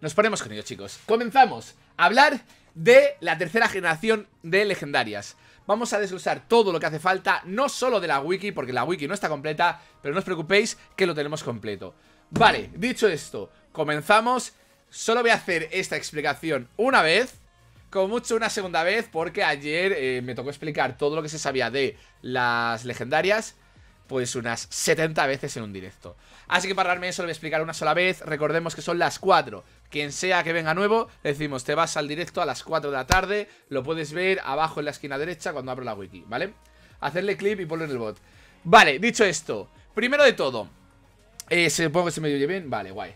Nos ponemos con ello, chicos. Comenzamos a hablar de la tercera generación de legendarias. Vamos a desglosar todo lo que hace falta, no solo de la wiki, porque la wiki no está completa, pero no os preocupéis que lo tenemos completo. Vale, dicho esto, comenzamos. Solo voy a hacer esta explicación una vez, como mucho una segunda vez, porque ayer eh, me tocó explicar todo lo que se sabía de las legendarias pues unas 70 veces en un directo. Así que para de eso lo voy a explicar una sola vez. Recordemos que son las 4. Quien sea que venga nuevo, decimos, te vas al directo a las 4 de la tarde. Lo puedes ver abajo en la esquina derecha cuando abro la wiki, ¿vale? Hacerle clip y ponlo en el bot. Vale, dicho esto, primero de todo, eh, supongo que se me oye bien. Vale, guay.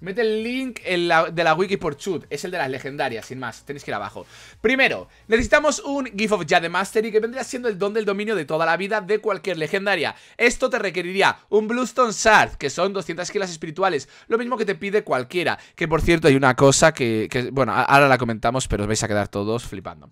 Mete el link de la wiki por chut. Es el de las legendarias, sin más. Tenéis que ir abajo. Primero, necesitamos un Gift of Jade Mastery que vendría siendo el don del dominio de toda la vida de cualquier legendaria. Esto te requeriría un Bluestone Shard, que son 200 kilas espirituales. Lo mismo que te pide cualquiera. Que por cierto, hay una cosa que bueno, ahora la comentamos, pero os vais a quedar todos flipando.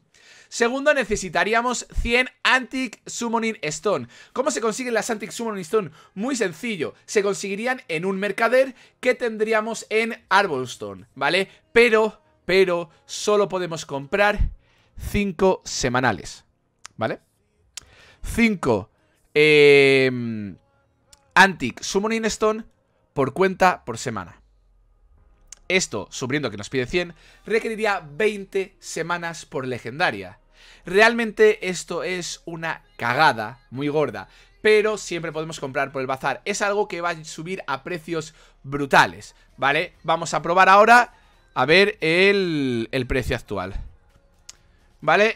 Segundo, necesitaríamos 100 Antic Summoning Stone. ¿Cómo se consiguen las Antic Summoning Stone? Muy sencillo, se conseguirían en un mercader que tendríamos en Arbolstone, ¿vale? Pero, pero, solo podemos comprar 5 semanales, ¿vale? 5 eh, em, Antic Summoning Stone por cuenta por semana. Esto, suponiendo que nos pide 100, requeriría 20 semanas por legendaria. Realmente esto es una cagada muy gorda, pero siempre podemos comprar por el bazar. Es algo que va a subir a precios brutales, ¿vale? Vamos a probar ahora a ver el, precio actual. ¿Vale?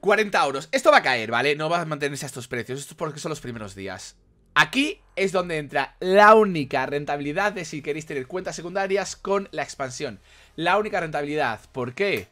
40 em, euros. Esto va a caer, ¿vale? No va a mantenerse a estos precios. Esto es porque son los primeros días. Aquí es donde entra la única rentabilidad de si queréis tener cuentas secundarias con la expansión. La única rentabilidad. ¿Por qué?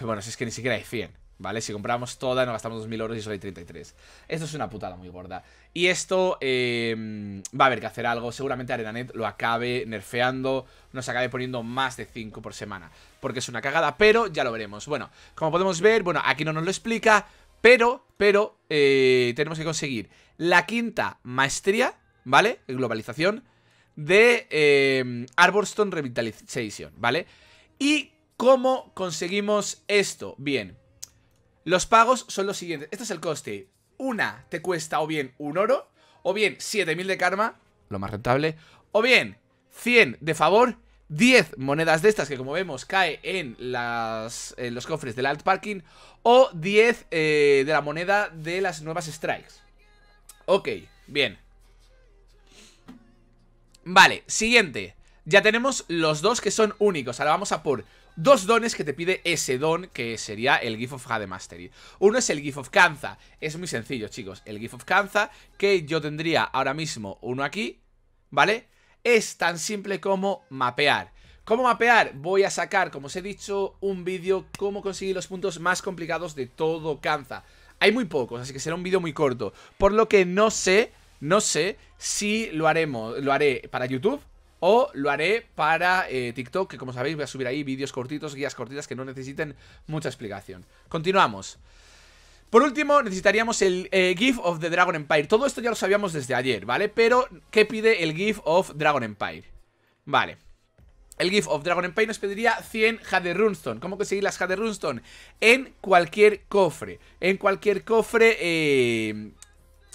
Bueno, si es que ni siquiera hay 100, ¿vale? Si compramos toda, nos gastamos 2.000 euros y solo hay 33. Esto es una putada muy gorda. Y esto eh, va a haber que hacer algo. Seguramente Arenanet lo acabe nerfeando, nos acabe poniendo más de 5 por semana. Porque es una cagada, pero ya lo veremos. Bueno, como podemos ver, bueno, aquí no nos lo explica, pero, pero, eh, tenemos que conseguir la quinta maestría, ¿vale? Globalización de em, Arborstone Revitalization, ¿vale? ¿Y cómo conseguimos esto? Bien, los pagos son los siguientes. Este es el coste. Una te cuesta o bien un oro, o bien 7000 de karma, lo más rentable, o bien 100 de favor, 10 monedas de estas que como vemos cae en, las, los cofres del alt parking, o 10 eh, de la moneda de las nuevas strikes. Ok, bien. Vale, siguiente. Ya tenemos los dos que son únicos. Ahora vamos a por dos dones que te pide ese don, que sería el Gift of Jade Mastery. Uno es el Gift of Kanza. Es muy sencillo, chicos. El Gift of Kanza, que yo tendría ahora mismo uno aquí, ¿vale? Es tan simple como mapear. ¿Cómo mapear? Voy a sacar, como os he dicho, un vídeo cómo conseguir los puntos más complicados de todo Kanza. Hay muy pocos, así que será un vídeo muy corto. Por lo que no sé, no sé si lo haremos, lo haré para YouTube o lo haré para eh, TikTok, que como sabéis voy a subir ahí vídeos cortitos, guías cortitas que no necesiten mucha explicación. Continuamos. Por último, necesitaríamos el eh, GIF of the Dragon Empire. Todo esto ya lo sabíamos desde ayer, ¿vale? Pero, ¿qué pide el GIF of Dragon Empire? Vale. El GIF of Dragon Empire nos pediría 100 Jade Runestone. ¿Cómo conseguir las Jade Runestone? En cualquier cofre. En cualquier cofre... Eh,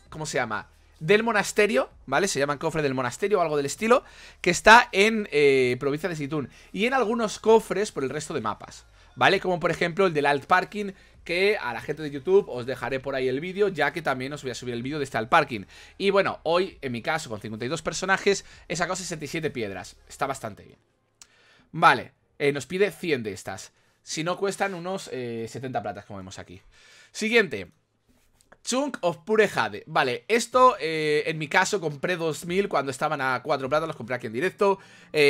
¿Cómo se llama? Del monasterio, ¿vale? Se llama cofre del monasterio o algo del estilo. Que está en eh, provincia de Situn. Y en algunos cofres por el resto de mapas. ¿Vale? Como por ejemplo el del Alt Parking que a la gente de YouTube os dejaré por ahí el vídeo, ya que también os voy a subir el vídeo de este Alt parking. Y bueno, hoy, en mi caso, con 52 personajes, he sacado 67 piedras. Está bastante bien. Vale, eh, nos pide 100 de estas. Si no, cuestan unos 70 eh, platas, como vemos aquí. Siguiente. Chunk of Pure Jade. Vale, esto eh, en mi caso compré 2000 cuando estaban a 4 platas, los compré aquí en directo,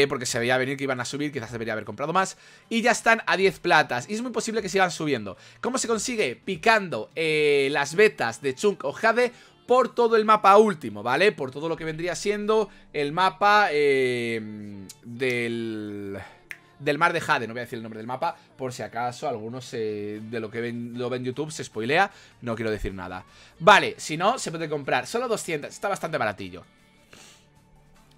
porque se veía venir que iban a subir, quizás debería haber comprado más, y ya están a 10 platas, y es muy posible que sigan subiendo. ¿Cómo se consigue? Picando las vetas de Chunk of Jade por todo el mapa último, ¿vale? Por todo lo que vendría siendo el mapa em, del del mar de Jade, no voy a decir el nombre del mapa, por si acaso algunos de lo que ven, lo ven YouTube se spoilea, no quiero decir nada. Vale, si no, se puede comprar solo 200, está bastante baratillo.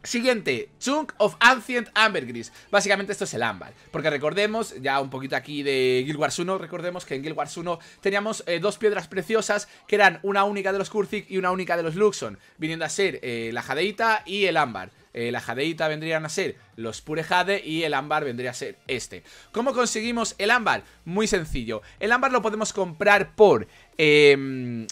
Siguiente, Chunk of Ancient Ambergris Básicamente esto es el ámbar Porque recordemos, ya un poquito aquí de Guild Wars 1 Recordemos que en Guild Wars 1 teníamos eh, dos piedras preciosas Que eran una única de los Kurzik y una única de los Luxon Viniendo a ser eh, la jadeita y el ámbar eh, la jadeita vendrían a ser los pure jade y el ámbar vendría a ser este. ¿Cómo conseguimos el ámbar? Muy sencillo. El ámbar lo podemos comprar por... Em,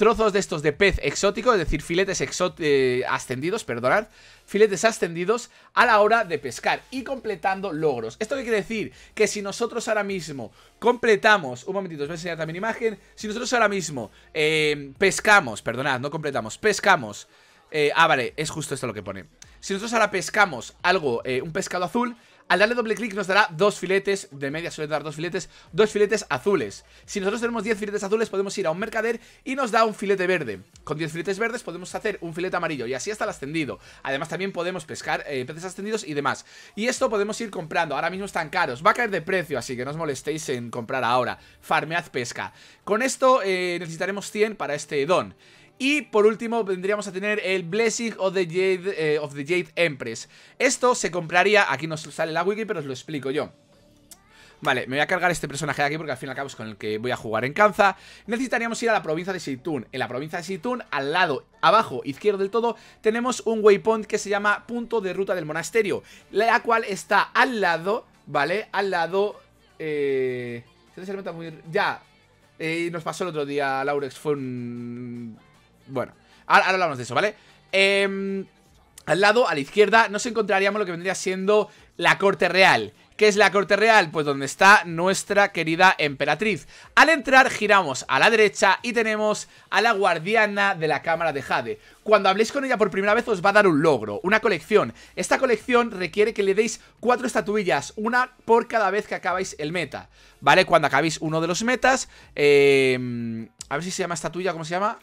trozos de estos de pez exótico, es decir, filetes eh, ascendidos, perdonad, filetes ascendidos a la hora de pescar y completando logros. ¿Esto quiere decir? Que si nosotros ahora mismo completamos, un momentito, os voy a enseñar también imagen, si nosotros ahora mismo eh, pescamos, perdonad, no completamos, pescamos, eh, ah, vale, es justo esto lo que pone. Si nosotros ahora pescamos algo, eh, un pescado azul, al darle doble clic nos dará dos filetes de media, suele dar dos filetes, dos filetes azules. Si nosotros tenemos 10 filetes azules podemos ir a un mercader y nos da un filete verde. Con 10 filetes verdes podemos hacer un filete amarillo y así hasta el ascendido. Además también podemos pescar eh, peces ascendidos y demás. Y esto podemos ir comprando, ahora mismo están caros, va a caer de precio, así que no os molestéis en comprar ahora. Farmead pesca. Con esto eh, necesitaremos 100 para este don. Y por último vendríamos a tener el Blessing of the Jade, eh, of the Jade Empress. Esto se compraría, aquí nos sale la wiki, pero os lo explico yo. Vale, me voy a cargar este personaje de aquí porque al fin y al cabo es con el que voy a jugar en Kanza Necesitaríamos ir a la provincia de Seitun En la provincia de Seitun, al lado, abajo, izquierdo del todo Tenemos un waypoint que se llama punto de ruta del monasterio La cual está al lado, ¿vale? Al lado... Eh... Ya, eh, nos pasó el otro día, Laurex, fue un bueno, ahora, hablamos de eso, ¿vale? Em, al lado, a la izquierda, nos encontraríamos lo que vendría siendo la corte real. ¿Qué es la corte real? Pues donde está nuestra querida emperatriz. Al entrar giramos a la derecha y tenemos a la guardiana de la cámara de Jade. Cuando habléis con ella por primera vez os va a dar un logro, una colección. Esta colección requiere que le deis cuatro estatuillas, una por cada vez que acabáis el meta. ¿Vale? Cuando acabéis uno de los metas, em, a ver si se llama estatuilla, ¿cómo se llama?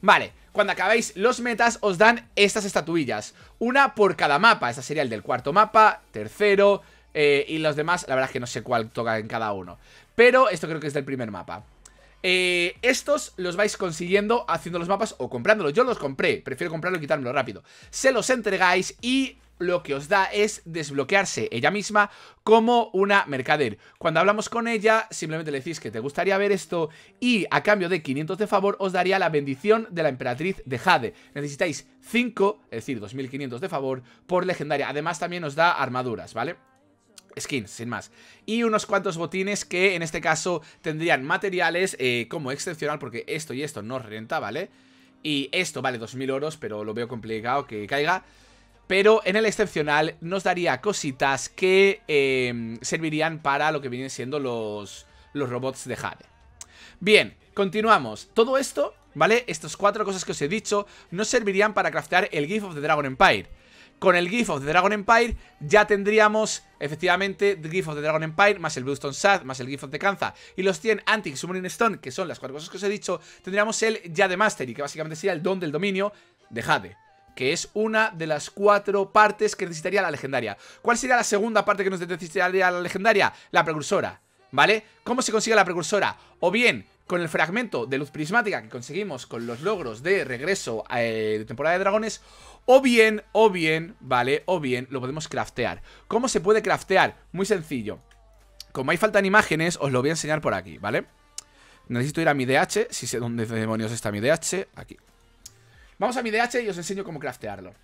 Vale, cuando acabáis los metas os dan estas estatuillas Una por cada mapa, esta sería el del cuarto mapa, tercero eh, Y los demás, la verdad es que no sé cuál toca en cada uno Pero esto creo que es del primer mapa eh, estos los vais consiguiendo haciendo los mapas o comprándolos Yo los compré, prefiero comprarlo y quitármelo rápido Se los entregáis y lo que os da es desbloquearse ella misma como una mercader. Cuando hablamos con ella, simplemente le decís que te gustaría ver esto y a cambio de 500 de favor os daría la bendición de la emperatriz de Jade. Necesitáis 5, es decir, 2500 de favor por legendaria. Además también os da armaduras, ¿vale? skins, sin más. Y unos cuantos botines que en este caso tendrían materiales eh, como excepcional porque esto y esto no renta, ¿vale? Y esto vale 2000 oros, pero lo veo complicado que caiga pero en el excepcional nos daría cositas que em, servirían para lo que vienen siendo los, los robots de Jade. Bien, continuamos. Todo esto, ¿vale? Estas cuatro cosas que os he dicho nos servirían para craftear el GIF of the Dragon Empire. Con el GIF of the Dragon Empire ya tendríamos, efectivamente, el GIF of the Dragon Empire, más el Bluestone Sad, más el GIF of the Kanza y los 100 Anti Summoning Stone, que son las cuatro cosas que os he dicho, tendríamos el Ya Mastery, que básicamente sería el don del dominio de Jade que es una de las cuatro partes que necesitaría la legendaria. ¿Cuál sería la segunda parte que nos necesitaría la legendaria? La precursora, ¿vale? ¿Cómo se consigue la precursora? O bien con el fragmento de luz prismática que conseguimos con los logros de regreso eh, de temporada de dragones, o bien, o bien, ¿vale? O bien lo podemos craftear. ¿Cómo se puede craftear? Muy sencillo. Como hay falta imágenes, os lo voy a enseñar por aquí, ¿vale? Necesito ir a mi DH, si sé dónde demonios está mi DH, aquí. Vamos a mi DH y os enseño cómo craftearlo.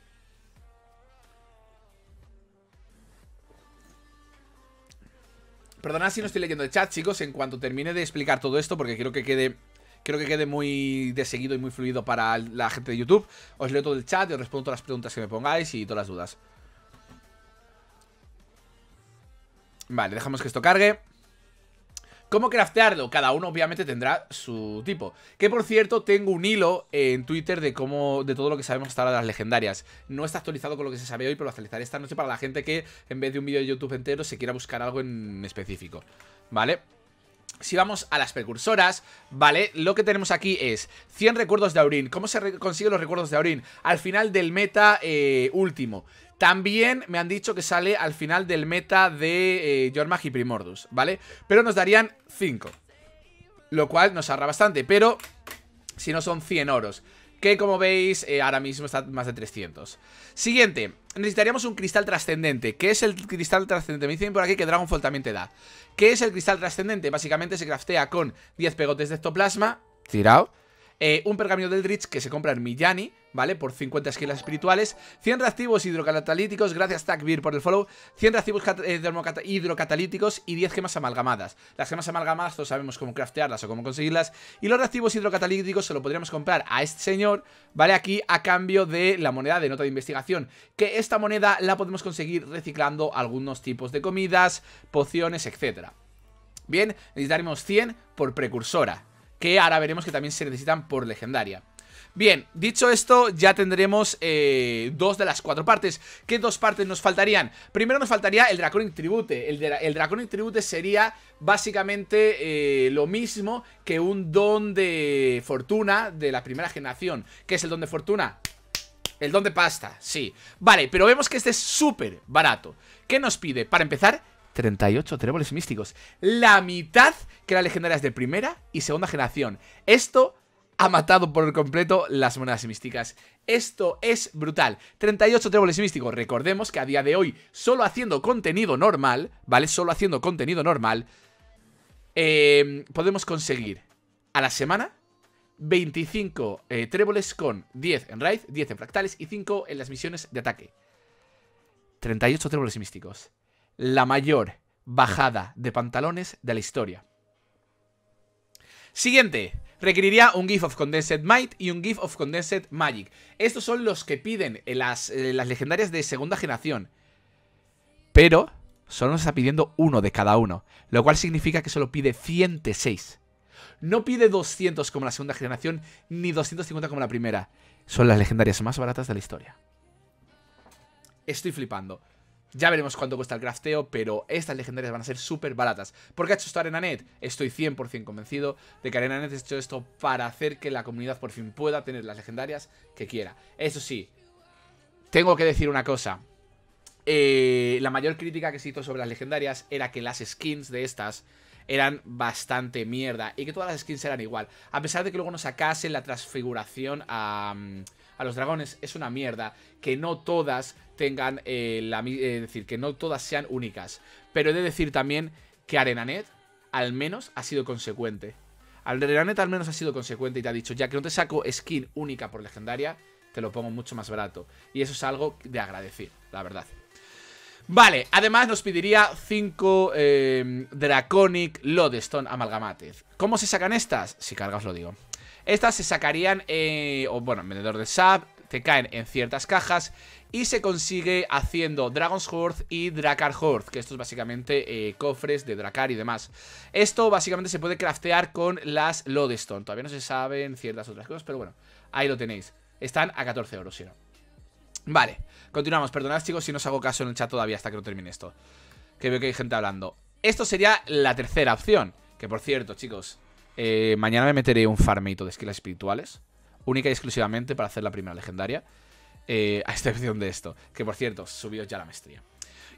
Perdonad si no estoy leyendo el chat, chicos, en cuanto termine de explicar todo esto, porque quiero que quede creo que quede muy de seguido y muy fluido para la gente de YouTube. Os leo todo el chat y os respondo todas las preguntas que me pongáis y todas las dudas. Vale, dejamos que esto cargue. ¿Cómo craftearlo? Cada uno obviamente tendrá su tipo. Que por cierto, tengo un hilo en Twitter de cómo de todo lo que sabemos hasta ahora de las legendarias. No está actualizado con lo que se sabe hoy, pero lo actualizaré esta noche para la gente que en vez de un vídeo de YouTube entero se quiera buscar algo en específico. ¿Vale? Si vamos a las precursoras, ¿vale? Lo que tenemos aquí es 100 recuerdos de Aurin. ¿Cómo se consiguen los recuerdos de Aurin? Al final del meta eh, último. También me han dicho que sale al final del meta de Jormag eh, y Primordus, ¿vale? Pero nos darían 5. Lo cual nos ahorra bastante, pero si no son 100 oros. Que como veis, eh, ahora mismo está más de 300. Siguiente, necesitaríamos un cristal trascendente. ¿Qué es el cristal trascendente? Me dicen por aquí que Dragonfall también te da. ¿Qué es el cristal trascendente? Básicamente se craftea con 10 pegotes de ectoplasma, tirado, eh, un pergamino del Dritch que se compra en Millani, ¿vale? Por 50 esquilas espirituales. 100 reactivos hidrocatalíticos, gracias Takbir por el follow. 100 reactivos eh, hidrocatalíticos y 10 gemas amalgamadas. Las gemas amalgamadas todos sabemos cómo craftearlas o cómo conseguirlas. Y los reactivos hidrocatalíticos se lo podríamos comprar a este señor, ¿vale? Aquí a cambio de la moneda de nota de investigación. Que esta moneda la podemos conseguir reciclando algunos tipos de comidas, pociones, etcétera. Bien, necesitaremos 100 por precursora, que ahora veremos que también se necesitan por legendaria. Bien, dicho esto, ya tendremos eh, dos de las cuatro partes. ¿Qué dos partes nos faltarían? Primero nos faltaría el Draconic Tribute. El, el Draconic Tribute sería básicamente eh, lo mismo que un don de fortuna de la primera generación. ¿Qué es el don de fortuna? El don de pasta, sí. Vale, pero vemos que este es súper barato. ¿Qué nos pide? Para empezar, 38 tréboles místicos. La mitad que las legendarias de primera y segunda generación. Esto ha matado por completo las monedas místicas. Esto es brutal. 38 tréboles místicos. Recordemos que a día de hoy, solo haciendo contenido normal, ¿vale? Solo haciendo contenido normal, em, podemos conseguir a la semana 25 eh, tréboles con 10 en raid, 10 en fractales y 5 en las misiones de ataque. 38 tréboles místicos. La mayor bajada de pantalones de la historia. Siguiente requeriría un Gift of Condensed Might y un Gift of Condensed Magic. Estos son los que piden las, las legendarias de segunda generación. Pero solo nos está pidiendo uno de cada uno, lo cual significa que solo pide 106. No pide 200 como la segunda generación, ni 250 como la primera. Son las legendarias más baratas de la historia. Estoy flipando. Ya veremos cuánto cuesta el crafteo, pero estas legendarias van a ser súper baratas. ¿Por qué ha hecho esto ArenaNet? Estoy 100% convencido de que ArenaNet ha hecho esto para hacer que la comunidad por fin pueda tener las legendarias que quiera. Eso sí, tengo que decir una cosa. Eh, la mayor crítica que se hizo sobre las legendarias era que las skins de estas eran bastante mierda y que todas las skins eran igual. A pesar de que luego nos sacasen la transfiguración a... Mm, a los dragones es una mierda que no todas tengan eh, la eh, decir, que no todas sean únicas. Pero he de decir también que Arenanet al menos ha sido consecuente. Arenanet al menos ha sido consecuente y te ha dicho, ya que no te saco skin única por legendaria, te lo pongo mucho más barato. Y eso es algo de agradecer, la verdad. Vale, además nos pediría 5 eh, Draconic Lodestone Amalgamates. ¿Cómo se sacan estas? Si cargas lo digo. Estas se sacarían, eh, o bueno, vendedor de SAP, te caen en ciertas cajas y se consigue haciendo Dragon's Hearth y Dracar Hearth, que esto es básicamente eh, cofres de Dracar y demás. Esto básicamente se puede craftear con las Lodestone, todavía no se saben ciertas otras cosas, pero bueno, ahí lo tenéis. Están a 14 euros, si no. Vale, continuamos, perdonad chicos si no os hago caso en el chat todavía hasta que no termine esto. Que veo que hay gente hablando. Esto sería la tercera opción, que por cierto chicos, eh, mañana me meteré un farmito de esquilas espirituales. Única y exclusivamente para hacer la primera legendaria. Eh, a excepción de esto. Que por cierto, subió ya la maestría.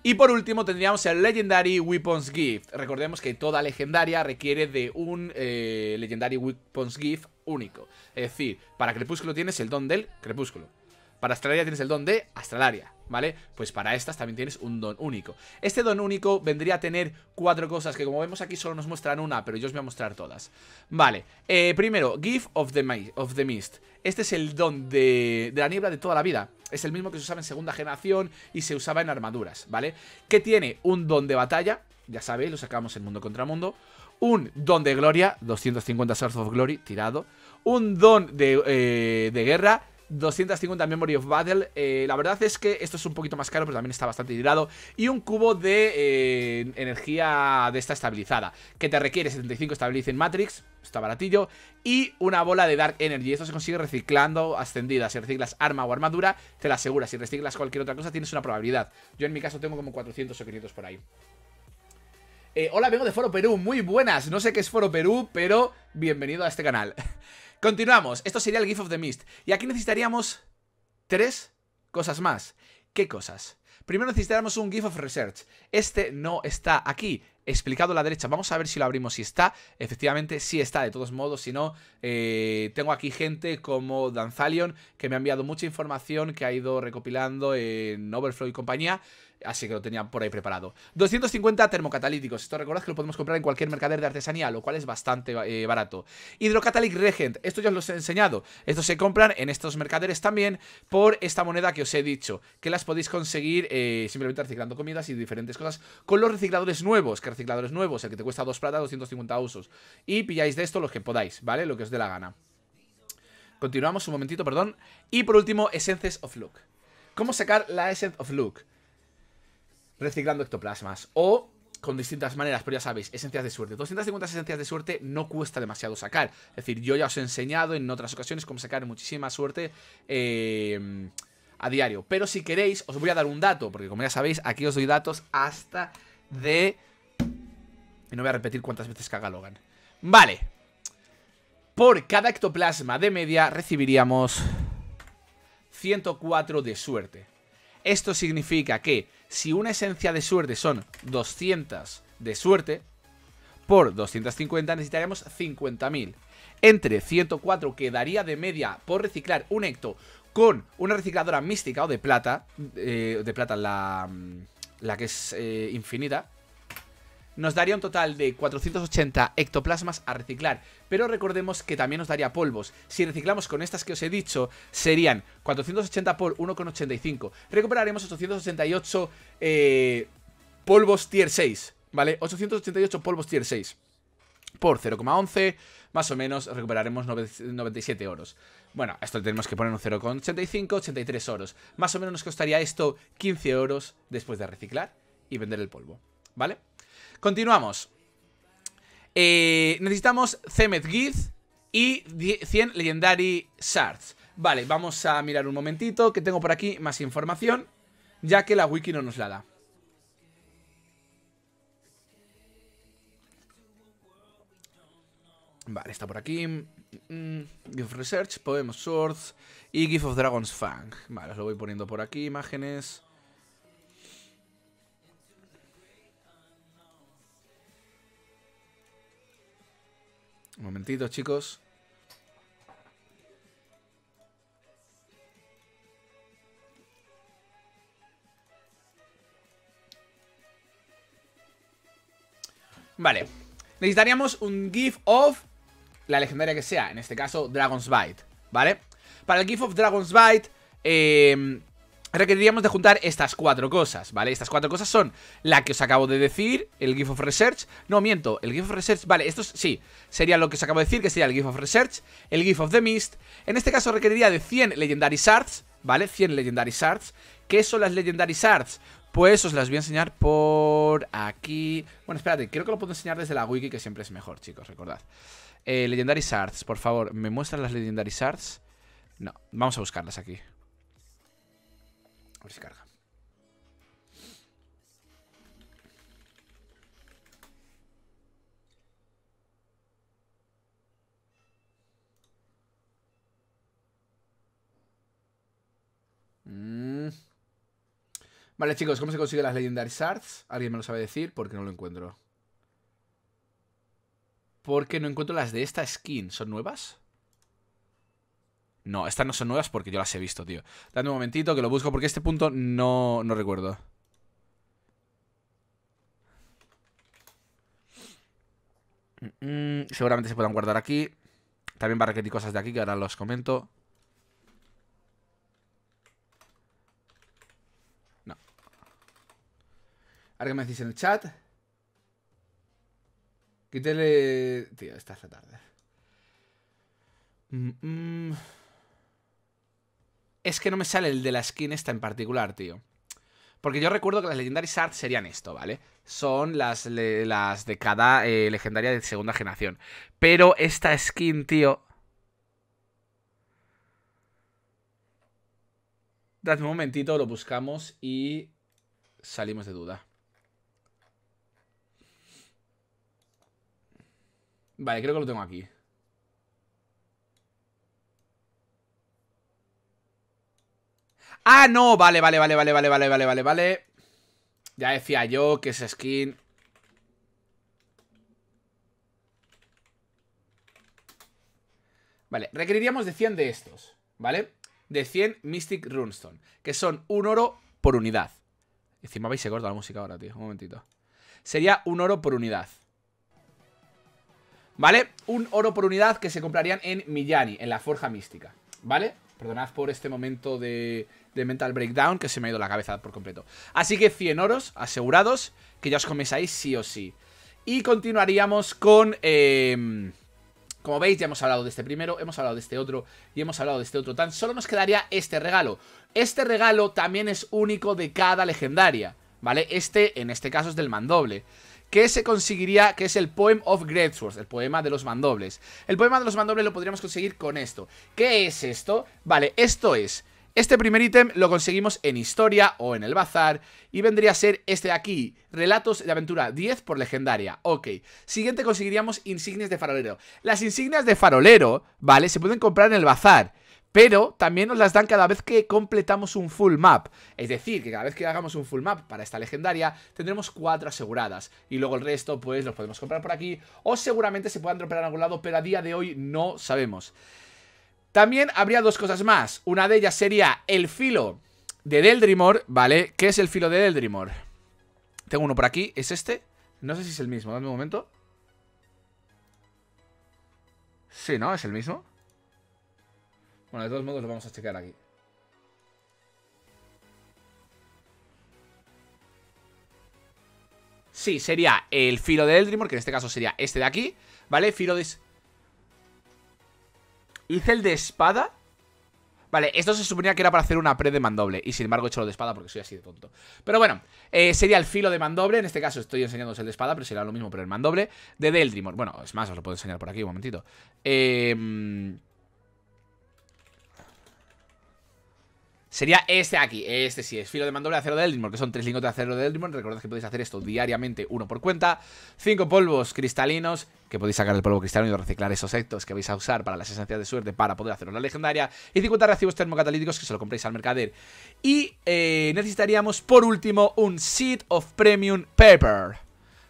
Y por último tendríamos el Legendary Weapons Gift. Recordemos que toda legendaria requiere de un eh, Legendary Weapons Gift único. Es decir, para Crepúsculo tienes el don del Crepúsculo. Para Astralaria tienes el don de Astralaria, ¿vale? Pues para estas también tienes un don único. Este don único vendría a tener cuatro cosas que como vemos aquí solo nos muestran una, pero yo os voy a mostrar todas. Vale, eh, primero, Gift of the, Mist. Este es el don de, la niebla de toda la vida. Es el mismo que se usaba en segunda generación y se usaba en armaduras, ¿vale? Que tiene un don de batalla, ya sabéis, lo sacamos en mundo contra mundo. Un don de gloria, 250 Swords of Glory tirado. Un don de, eh, de guerra 250 Memory of Battle eh, La verdad es que esto es un poquito más caro Pero también está bastante tirado Y un cubo de eh, energía de esta estabilizada Que te requiere 75 en Matrix Está baratillo Y una bola de Dark Energy Esto se consigue reciclando ascendidas Si reciclas arma o armadura Te la aseguras Si reciclas cualquier otra cosa Tienes una probabilidad Yo en mi caso tengo como 400 o 500 por ahí eh, hola, vengo de Foro Perú, muy buenas, no sé qué es Foro Perú, pero bienvenido a este canal. Continuamos. Esto sería el GIF of the Mist. Y aquí necesitaríamos tres cosas más. ¿Qué cosas? Primero necesitaríamos un GIF of Research. Este no está aquí explicado a la derecha. Vamos a ver si lo abrimos, si está. Efectivamente, sí está, de todos modos. Si no, eh, tengo aquí gente como Danzalion, que me ha enviado mucha información que ha ido recopilando en Overflow y compañía. Así que lo tenía por ahí preparado 250 termocatalíticos Esto recordad que lo podemos comprar en cualquier mercader de artesanía Lo cual es bastante eh, barato hidrocatalic Regent Esto ya os lo he enseñado Estos se compran en estos mercaderes también Por esta moneda que os he dicho Que las podéis conseguir eh, simplemente reciclando comidas y diferentes cosas Con los recicladores nuevos Que recicladores nuevos El que te cuesta 2 plata, 250 usos Y pilláis de esto los que podáis, ¿vale? Lo que os dé la gana Continuamos un momentito, perdón Y por último, Essences of Look ¿Cómo sacar la Essence of Look? reciclando ectoplasmas. O con distintas maneras, pero ya sabéis, esencias de suerte. 250 esencias de suerte no cuesta demasiado sacar. Es decir, yo ya os he enseñado en otras ocasiones cómo sacar muchísima suerte eh, a diario. Pero si queréis, os voy a dar un dato, porque como ya sabéis, aquí os doy datos hasta de... Y no voy a repetir cuántas veces caga Logan. Vale. Por cada ectoplasma de media recibiríamos 104 de suerte. Esto significa que si una esencia de suerte son 200 de suerte, por 250 necesitaremos 50.000. Entre 104 quedaría de media por reciclar un hecto con una recicladora mística o de plata, eh, de plata la, la que es eh, infinita, nos daría un total de 480 ectoplasmas a reciclar, pero recordemos que también nos daría polvos. Si reciclamos con estas que os he dicho, serían 480 por 1,85. Recuperaremos 888 eh, polvos tier 6, ¿vale? 888 polvos tier 6 por 0,11, más o menos recuperaremos 97 oros. Bueno, esto tenemos que poner un 0,85, 83 oros. Más o menos nos costaría esto 15 oros después de reciclar y vender el polvo, ¿vale? Continuamos. Eh, necesitamos cemet Giz y 100 Legendary Shards. Vale, vamos a mirar un momentito que tengo por aquí más información, ya que la wiki no nos la da. Vale, está por aquí. Mm, Gift Research, PODEMOS Swords y Gift of Dragon's Fang. Vale, os lo voy poniendo por aquí, imágenes. Un momentito, chicos. Vale. Necesitaríamos un GIF of la legendaria que sea, en este caso Dragon's Bite, ¿vale? Para el GIF of Dragon's Bite, eh, requeriríamos de juntar estas cuatro cosas, ¿vale? Estas cuatro cosas son la que os acabo de decir, el GIF of Research, no miento, el GIF of Research, vale, esto sí, sería lo que os acabo de decir, que sería el GIF of Research, el GIF of the Mist, en este caso requeriría de 100 Legendary Arts, ¿vale? 100 Legendary Arts. ¿qué son las Legendary Arts? Pues os las voy a enseñar por aquí, bueno, espérate, creo que lo puedo enseñar desde la wiki, que siempre es mejor, chicos, recordad. Eh, Legendary Shards, por favor, ¿me muestran las Legendary Arts? No, vamos a buscarlas aquí. Mm. Vale, chicos, ¿cómo se consigue las Legendary Shards? ¿Alguien me lo sabe decir? Porque no lo encuentro. Porque no encuentro las de esta skin. ¿Son nuevas? No, estas no son nuevas porque yo las he visto, tío. Dame un momentito que lo busco porque este punto no, recuerdo. Mm, seguramente se puedan guardar aquí. También va a cosas de aquí que ahora los comento. No. Ahora que me decís en el chat. Quítele... Tío, está esta tarde. Mmm es que no me sale el de la skin esta en particular, tío. Porque yo recuerdo que las Legendary Shards serían esto, ¿vale? Son las, las de cada eh, legendaria de segunda generación. Pero esta skin, tío... Dadme un momentito, lo buscamos y salimos de duda. Vale, creo que lo tengo aquí. Ah, no, vale, vale, vale, vale, vale, vale, vale, vale, vale Ya decía yo que es skin Vale, requeriríamos de 100 de estos, ¿vale? De 100 Mystic Runestone Que son un oro por unidad Encima vais se corta la música ahora, tío Un momentito Sería un oro por unidad ¿Vale? Un oro por unidad que se comprarían en Millani, en la Forja Mística ¿Vale? Perdonad por este momento de de Mental Breakdown, que se me ha ido la cabeza por completo. Así que 100 oros asegurados, que ya os coméis ahí sí o sí. Y continuaríamos con... Em, como veis, ya hemos hablado de este primero, hemos hablado de este otro y hemos hablado de este otro. Tan solo nos quedaría este regalo. Este regalo también es único de cada legendaria, ¿vale? Este, en este caso, es del mandoble que se conseguiría, que es el Poem of greatsword el poema de los mandobles. El poema de los mandobles lo podríamos conseguir con esto. ¿Qué es esto? Vale, esto es este primer ítem lo conseguimos en Historia o en el Bazar y vendría a ser este de aquí, Relatos de Aventura 10 por Legendaria. Ok, siguiente conseguiríamos insignias de farolero. Las insignias de farolero, ¿vale? Se pueden comprar en el Bazar. Pero también nos las dan cada vez que completamos un full map. Es decir, que cada vez que hagamos un full map para esta legendaria, tendremos cuatro aseguradas. Y luego el resto, pues, los podemos comprar por aquí. O seguramente se puedan dropear en algún lado, pero a día de hoy no sabemos. También habría dos cosas más. Una de ellas sería el filo de Deldrimor, ¿vale? ¿Qué es el filo de Deldrimor? Tengo uno por aquí, ¿es este? No sé si es el mismo, dame un momento. Sí, ¿no? ¿Es el mismo? Bueno, de todos modos lo vamos a checar aquí. Sí, sería el filo de Eldrimor, que en este caso sería este de aquí, ¿vale? Filo de... Hice el de espada. Vale, esto se suponía que era para hacer una pre de mandoble Y sin embargo he hecho lo de espada porque soy así de tonto Pero bueno, eh, sería el filo de mandoble En este caso estoy enseñándoos el de espada Pero será lo mismo, pero el mandoble De Deldrimor Bueno, es más, os lo puedo enseñar por aquí un momentito Eh... Sería este aquí, este sí, es filo de mandoble de acero de Eldrimor, que son tres lingotes de acero de Eldrimor. Recordad que podéis hacer esto diariamente, uno por cuenta. Cinco polvos cristalinos, que podéis sacar el polvo cristalino y reciclar esos ectos que vais a usar para las esencias de suerte para poder hacer una legendaria. Y 50 reactivos termocatalíticos que se lo compréis al mercader. Y eh, necesitaríamos, por último, un sheet of Premium Paper.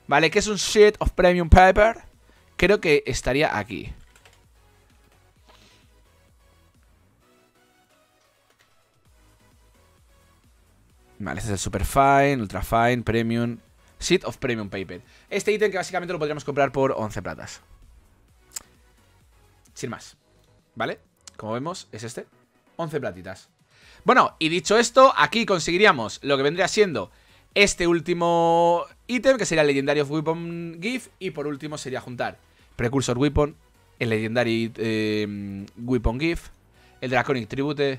¿Vale? ¿Qué es un sheet of Premium Paper? Creo que estaría aquí. Vale, este es el Super Fine, Ultra Fine, Premium, Sheet of Premium Paper. Este ítem que básicamente lo podríamos comprar por 11 platas. Sin más. ¿Vale? Como vemos, es este. 11 platitas. Bueno, y dicho esto, aquí conseguiríamos lo que vendría siendo este último ítem, que sería el Legendary of Weapon GIF. Y por último sería juntar Precursor Weapon, el Legendary eh, Weapon GIF, el Draconic Tribute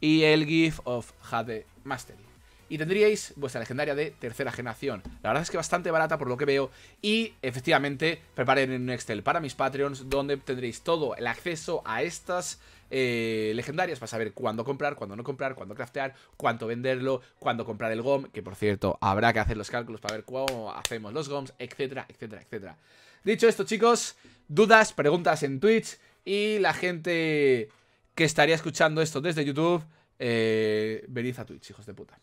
y el GIF of Jade Mastery y tendríais vuestra legendaria de tercera generación. La verdad es que bastante barata por lo que veo y efectivamente preparen un Excel para mis Patreons donde tendréis todo el acceso a estas eh, legendarias para saber cuándo comprar, cuándo no comprar, cuándo craftear, cuándo venderlo, cuándo comprar el GOM, que por cierto habrá que hacer los cálculos para ver cómo hacemos los GOMs, etcétera, etcétera, etcétera. Dicho esto chicos, dudas, preguntas en Twitch y la gente que estaría escuchando esto desde YouTube, eh, venid a Twitch, hijos de puta.